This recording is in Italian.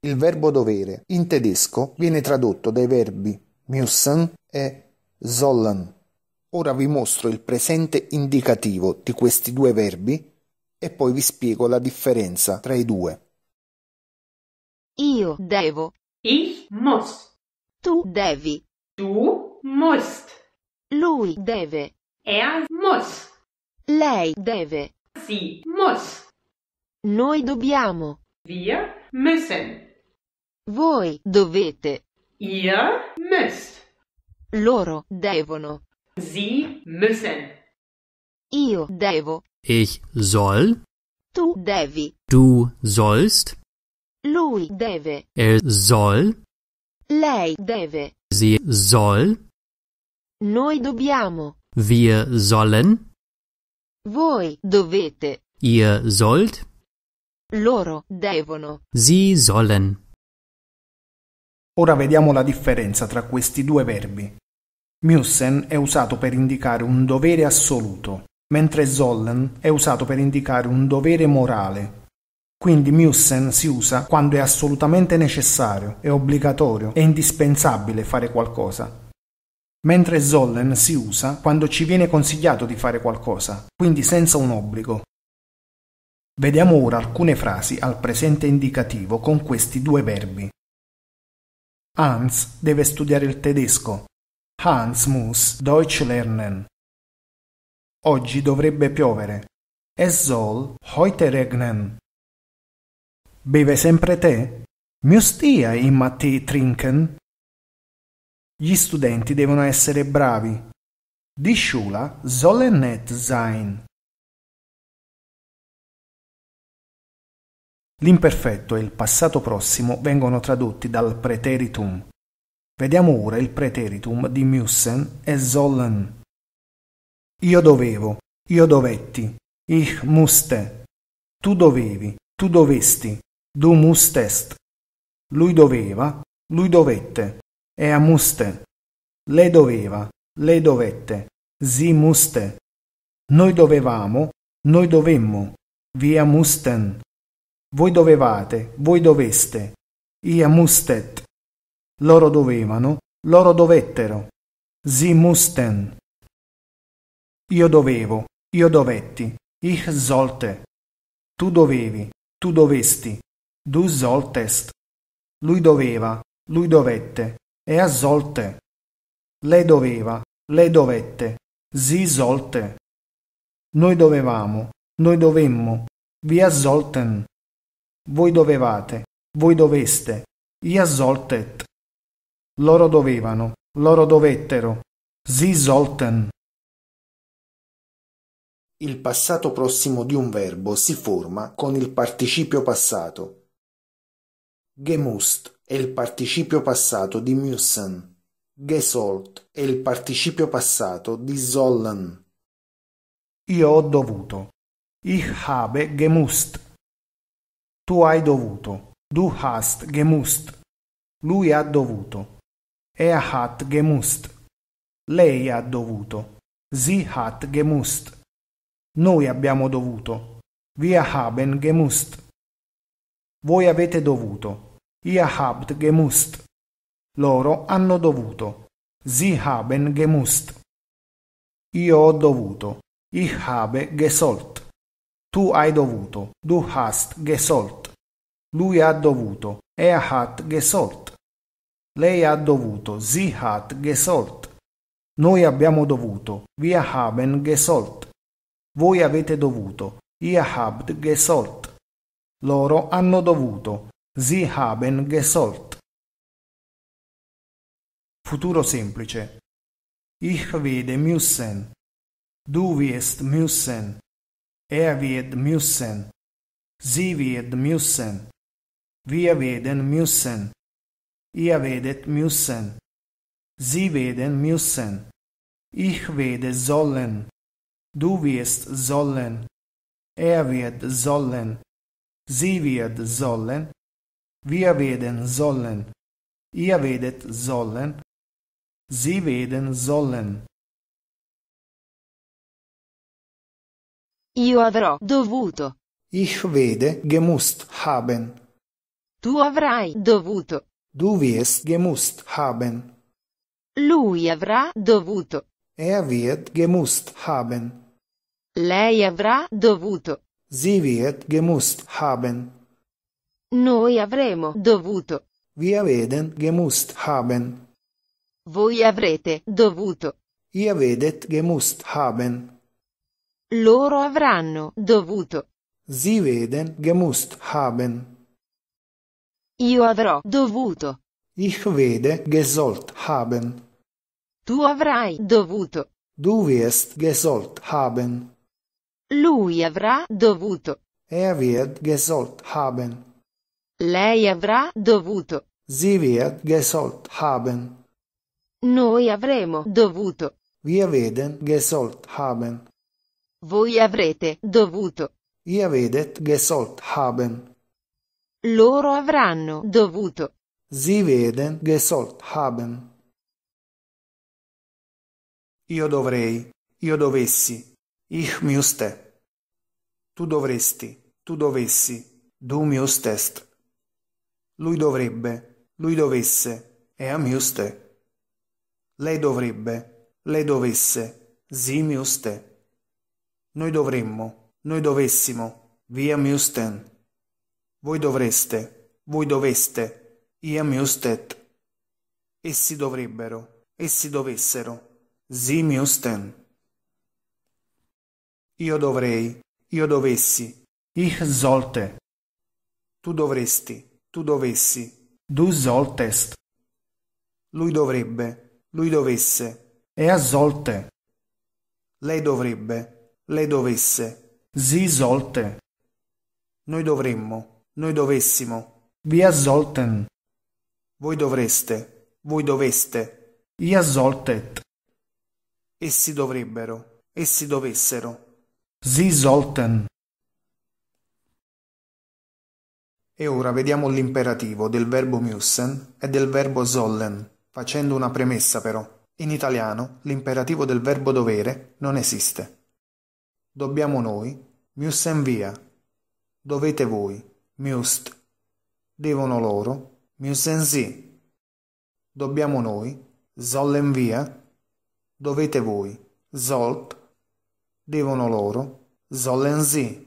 Il verbo dovere in tedesco viene tradotto dai verbi müssen e sollen. Ora vi mostro il presente indicativo di questi due verbi e poi vi spiego la differenza tra i due. Io devo. Ich muss. Tu devi. Tu musst. Lui deve. Er muss. Lei deve. Sie muss. Noi dobbiamo. Wir müssen. Voi dovete. Ihr müsst. Loro devono. Sie müssen. Io devo. Ich soll. Tu devi. Du sollst. Lui deve. Er soll. Lei deve. Sie soll. Noi dobbiamo. Wir sollen. Voi dovete. Ihr sollt. Loro devono. Sie sollen. Ora vediamo la differenza tra questi due verbi. Müssen è usato per indicare un dovere assoluto, mentre sollen è usato per indicare un dovere morale. Quindi müssen si usa quando è assolutamente necessario, è obbligatorio, è indispensabile fare qualcosa, mentre sollen si usa quando ci viene consigliato di fare qualcosa, quindi senza un obbligo. Vediamo ora alcune frasi al presente indicativo con questi due verbi. Hans deve studiare il tedesco. Hans muss Deutsch lernen. Oggi dovrebbe piovere. Es soll heute regnen. Beve sempre tè? Müsst ihr immer Tee trinken? Gli studenti devono essere bravi. Die Schüler sollen nett sein. L'imperfetto e il passato prossimo vengono tradotti dal preteritum. Vediamo ora il preteritum di müssen e sollen. Io dovevo, io dovetti, ich musste. Tu dovevi, tu dovesti, du mustest. Lui doveva, lui dovette, ea musste. Lei doveva, lei dovette, sie musste. Noi dovevamo, noi dovemmo, wir mussten. Voi dovevate, voi doveste. Ia mustet. Loro dovevano, loro dovettero. Sie musten. Io dovevo, io dovetti. Ich sollte. Tu dovevi, tu dovesti. Du solltest. Lui doveva, lui dovette. Ea sollte. Lei doveva, lei dovette. Sie sollte. Noi dovevamo, noi dovemmo. Wir sollten. Voi dovevate, voi doveste, Iasoltet. Loro dovevano, loro dovettero, si solten. Il passato prossimo di un verbo si forma con il participio passato. Gemust è il participio passato di müssen. Gesollt è il participio passato di sollen. Io ho dovuto. Ich habe gemust. Tu hai dovuto. Du hast gemust. Lui ha dovuto. Er hat gemust. Lei ha dovuto. Sie hat gemust. Noi abbiamo dovuto. Wir haben gemust. Voi avete dovuto. Ihr habt gemust. Loro hanno dovuto. Sie haben gemust. Io ho dovuto. Ich habe gesollt. Tu hai dovuto, du hast gesollt. Lui ha dovuto, er hat gesollt. Lei ha dovuto, sie hat gesollt. Noi abbiamo dovuto, wir haben gesollt. Voi avete dovuto, ihr habt gesollt. Loro hanno dovuto, sie haben gesollt. Futuro semplice. Ich werde müssen. Du wirst müssen. Er wird müssen. Sie wird müssen. Wir werden müssen. Ihr werdet müssen. Sie werden müssen. Ich werde sollen. Du wirst sollen. Er wird sollen. Sie wird sollen. Wir werden sollen. Ihr werdet sollen. Sie werden sollen. Io avrò dovuto. Ich werde gemust haben. Tu avrai dovuto. Du wirst gemust haben. Lui avrà dovuto. Er wird gemust haben. Lei avrà dovuto. Sie wird gemust haben. Noi avremo dovuto. Wir werden gemust haben. Voi avrete dovuto. Ihr werdet gemust haben. Loro avranno dovuto. Sie werden gemust haben. Io avrò dovuto. Ich werde gesollt haben. Tu avrai dovuto. Du wirst gesollt haben. Lui avrà dovuto. Er wird gesollt haben. Lei avrà dovuto. Sie wird gesollt haben. Noi avremo dovuto. Wir werden gesollt haben. Voi avrete dovuto. Ihr werdet gesollt haben. Loro avranno dovuto. Sie werden gesollt haben. Io dovrei, io dovessi, ich müsste. Tu dovresti, tu dovessi, du müsstest. Lui dovrebbe, lui dovesse, er müsste. Lei dovrebbe, lei dovesse, sie müsste. Noi dovremmo, noi dovessimo, Liam Houston. Voi dovreste, voi doveste, Iam Houstet. Essi dovrebbero, essi dovessero, Zim Houston. Io dovrei, io dovessi, ich sollte. Tu dovresti, tu dovessi, du solltest. Lui dovrebbe, lui dovesse. Ea er sollte. Lei dovrebbe, lei dovesse, si sollte. Noi dovremmo, noi dovessimo, via sollten. Voi dovreste, voi doveste, ia solltet. Essi dovrebbero, essi dovessero. Si sollten. E ora vediamo l'imperativo del verbo müssen e del verbo sollen, facendo una premessa però. In italiano l'imperativo del verbo dovere non esiste. Dobbiamo noi. Mussen via. Dovete voi. Must. Devono loro. Mussen sì. Dobbiamo noi. Sollen via. Dovete voi. Zolt. Devono loro. Sollen sì.